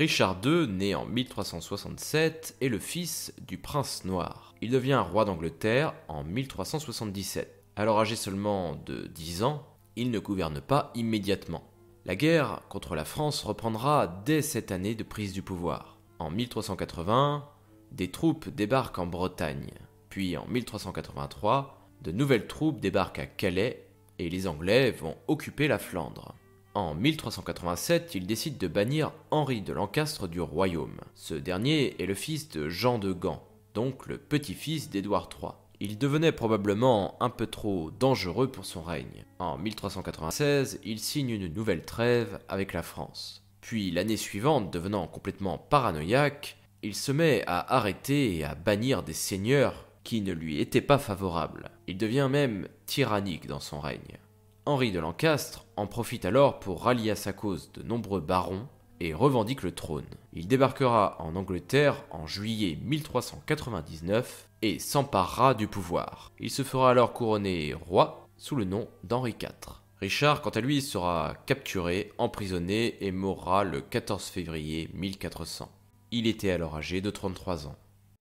Richard II, né en 1367, est le fils du prince noir. Il devient roi d'Angleterre en 1377. Alors âgé seulement de 10 ans, il ne gouverne pas immédiatement. La guerre contre la France reprendra dès cette année de prise du pouvoir. En 1380, des troupes débarquent en Bretagne. Puis en 1383, de nouvelles troupes débarquent à Calais et les Anglais vont occuper la Flandre. En 1387, il décide de bannir Henri de Lancastre du royaume. Ce dernier est le fils de Jean de Gand, donc le petit-fils d'Édouard III. Il devenait probablement un peu trop dangereux pour son règne. En 1396, il signe une nouvelle trêve avec la France. Puis l'année suivante, devenant complètement paranoïaque, il se met à arrêter et à bannir des seigneurs qui ne lui étaient pas favorables. Il devient même tyrannique dans son règne. Henri de Lancastre en profite alors pour rallier à sa cause de nombreux barons et revendique le trône. Il débarquera en Angleterre en juillet 1399 et s'emparera du pouvoir. Il se fera alors couronner roi sous le nom d'Henri IV. Richard, quant à lui, sera capturé, emprisonné et mourra le 14 février 1400. Il était alors âgé de 33 ans.